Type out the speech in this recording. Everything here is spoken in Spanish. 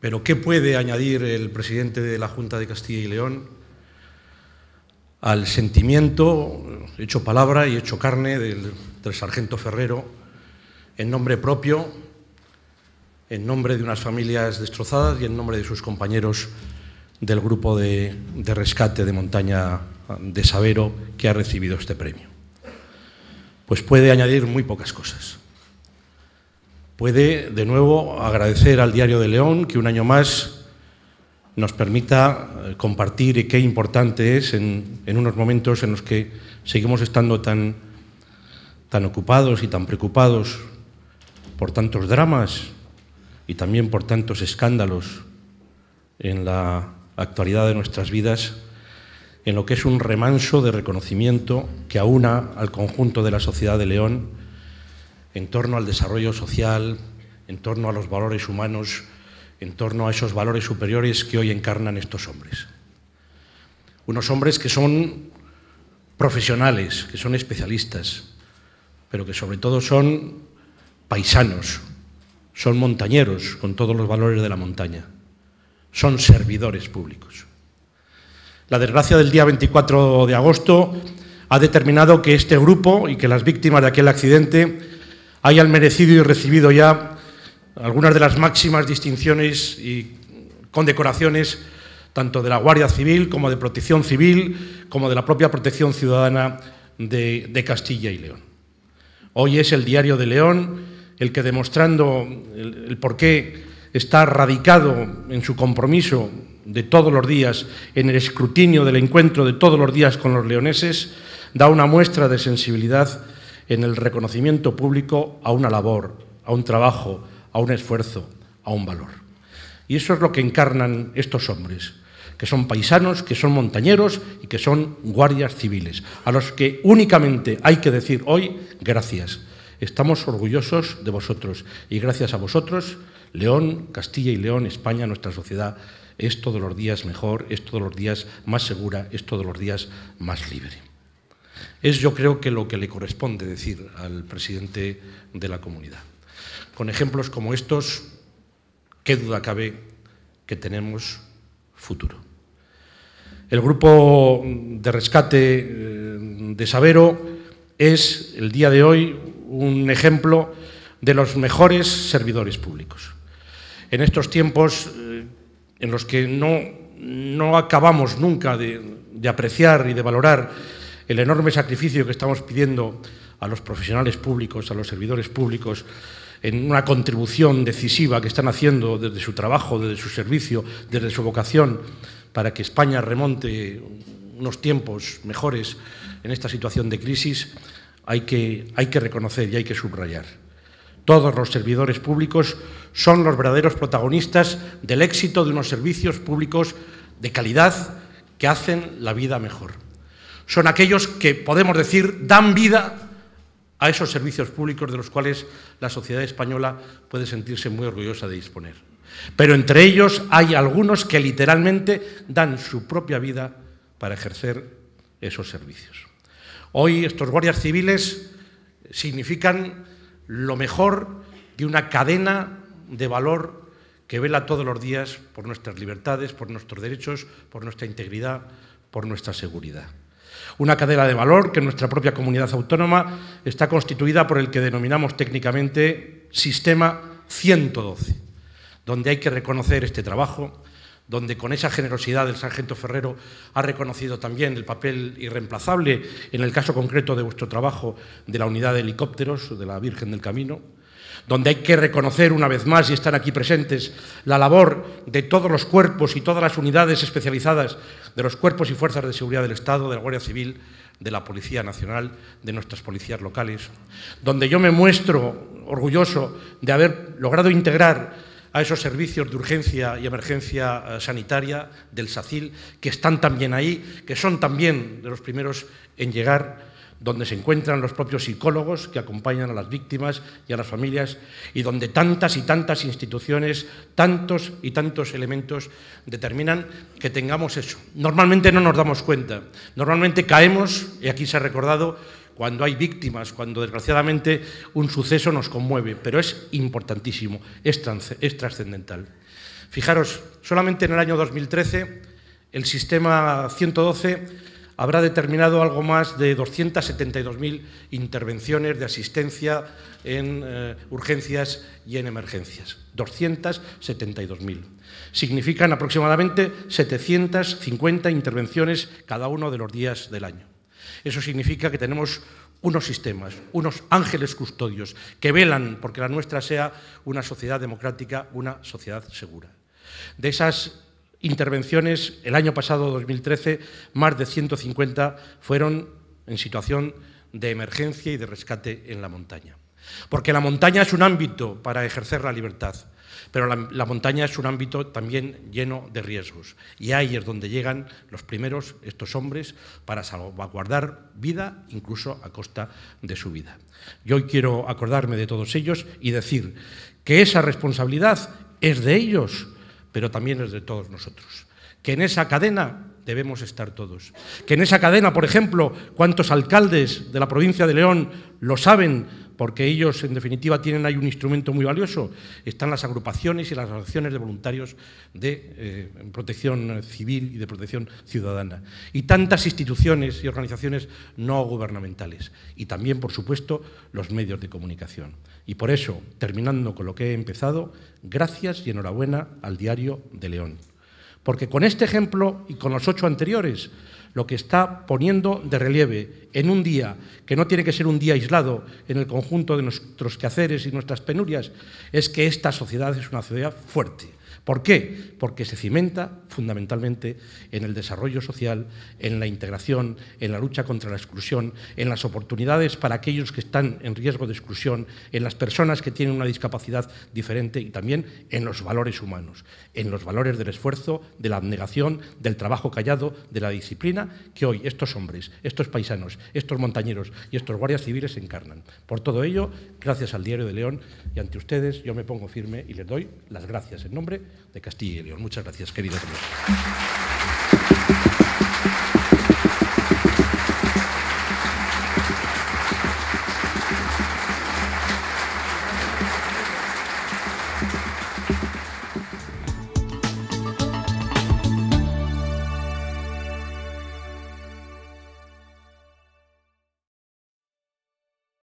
Pero ¿qué puede añadir el presidente de la Junta de Castilla y León al sentimiento, hecho palabra y hecho carne, del, sargento Ferrero, en nombre propio, en nombre de unas familias destrozadas y en nombre de sus compañeros del grupo de, de rescate de montaña de Savero que ha recibido este premio? Pues puede añadir muy pocas cosas puede de nuevo agradecer al Diario de León que un año más nos permita eh, compartir qué importante es en, unos momentos en los que seguimos estando tan, tan ocupados y tan preocupados por tantos dramas y también por tantos escándalos en la actualidad de nuestras vidas, en lo que es un remanso de reconocimiento que aúna al conjunto de la sociedad de León en torno al desarrollo social, en torno a los valores humanos, en torno a esos valores superiores que hoy encarnan estos hombres. Unos hombres que son profesionales, que son especialistas, pero que sobre todo son paisanos, son montañeros con todos los valores de la montaña, son servidores públicos. La desgracia del día 24 de agosto ha determinado que este grupo y que las víctimas de aquel accidente hayan merecido y recibido ya algunas de las máximas distinciones y condecoraciones tanto de la Guardia Civil como de Protección Civil, como de la propia Protección Ciudadana de, Castilla y León. Hoy es el Diario de León el que demostrando el, porqué por qué está radicado en su compromiso de todos los días, en el escrutinio del encuentro de todos los días con los leoneses, da una muestra de sensibilidad en el reconocimiento público a una labor, a un trabajo, a un esfuerzo, a un valor. Y eso es lo que encarnan estos hombres, que son paisanos, que son montañeros y que son guardias civiles, a los que únicamente hay que decir hoy gracias. Estamos orgullosos de vosotros y gracias a vosotros, León, Castilla y León, España, nuestra sociedad es todos los días mejor, es todos los días más segura, es todos los días más libre. Es yo creo que lo que le corresponde decir al presidente de la comunidad. Con ejemplos como estos, qué duda cabe que tenemos futuro. El grupo de rescate eh, de Sabero es el día de hoy un ejemplo de los mejores servidores públicos. En estos tiempos eh, en los que no, no acabamos nunca de, de apreciar y de valorar el enorme sacrificio que estamos pidiendo a los profesionales públicos, a los servidores públicos, en una contribución decisiva que están haciendo desde su trabajo, desde su servicio, desde su vocación, para que España remonte unos tiempos mejores en esta situación de crisis, hay que, hay que reconocer y hay que subrayar. Todos los servidores públicos son los verdaderos protagonistas del éxito de unos servicios públicos de calidad que hacen la vida mejor son aquellos que, podemos decir, dan vida a esos servicios públicos de los cuales la sociedad española puede sentirse muy orgullosa de disponer. Pero entre ellos hay algunos que literalmente dan su propia vida para ejercer esos servicios. Hoy estos guardias civiles significan lo mejor de una cadena de valor que vela todos los días por nuestras libertades, por nuestros derechos, por nuestra integridad, por nuestra seguridad. Una cadena de valor que en nuestra propia comunidad autónoma está constituida por el que denominamos técnicamente Sistema 112, donde hay que reconocer este trabajo, donde con esa generosidad el sargento Ferrero ha reconocido también el papel irreemplazable en el caso concreto de vuestro trabajo de la unidad de helicópteros de la Virgen del Camino, donde hay que reconocer una vez más, y están aquí presentes, la labor de todos los cuerpos y todas las unidades especializadas de los cuerpos y fuerzas de seguridad del Estado, de la Guardia Civil, de la Policía Nacional, de nuestras policías locales, donde yo me muestro orgulloso de haber logrado integrar a esos servicios de urgencia y emergencia eh, sanitaria del SACIL, que están también ahí, que son también de los primeros en llegar, donde se encuentran los propios psicólogos que acompañan a las víctimas y a las familias, y donde tantas y tantas instituciones, tantos y tantos elementos determinan que tengamos eso. Normalmente no nos damos cuenta, normalmente caemos, y aquí se ha recordado, cuando hay víctimas, cuando desgraciadamente un suceso nos conmueve, pero es importantísimo, es, trascendental. Fijaros, solamente en el año 2013 el sistema 112 habrá determinado algo más de 272.000 intervenciones de asistencia en eh, urgencias y en emergencias. 272.000. Significan aproximadamente 750 intervenciones cada uno de los días del año. Eso significa que tenemos unos sistemas, unos ángeles custodios que velan porque la nuestra sea una sociedad democrática, una sociedad segura. De esas intervenciones, el año pasado, 2013, más de 150 fueron en situación de emergencia y de rescate en la montaña. Porque la montaña es un ámbito para ejercer la libertad. Pero la, montaña es un ámbito también lleno de riesgos y ahí es donde llegan los primeros, estos hombres, para salvaguardar vida, incluso a costa de su vida. Yo hoy quiero acordarme de todos ellos y decir que esa responsabilidad es de ellos, pero también es de todos nosotros. Que en esa cadena debemos estar todos. Que en esa cadena, por ejemplo, cuántos alcaldes de la provincia de León lo saben porque ellos, en definitiva, tienen ahí un instrumento muy valioso. Están las agrupaciones y las acciones de voluntarios de eh, protección civil y de protección ciudadana. Y tantas instituciones y organizaciones no gubernamentales. Y también, por supuesto, los medios de comunicación. Y por eso, terminando con lo que he empezado, gracias y enhorabuena al Diario de León. Porque con este ejemplo y con los ocho anteriores, lo que está poniendo de relieve en un día, que no tiene que ser un día aislado en el conjunto de nuestros quehaceres y nuestras penurias, es que esta sociedad es una sociedad fuerte. ¿Por qué? Porque se cimenta fundamentalmente en el desarrollo social, en la integración, en la lucha contra la exclusión, en las oportunidades para aquellos que están en riesgo de exclusión, en las personas que tienen una discapacidad diferente y también en los valores humanos, en los valores del esfuerzo, de la abnegación, del trabajo callado, de la disciplina que hoy estos hombres, estos paisanos, estos montañeros y estos guardias civiles encarnan. Por todo ello, gracias al Diario de León y ante ustedes yo me pongo firme y les doy las gracias en nombre de Castilla y León. Muchas gracias, queridos amigos.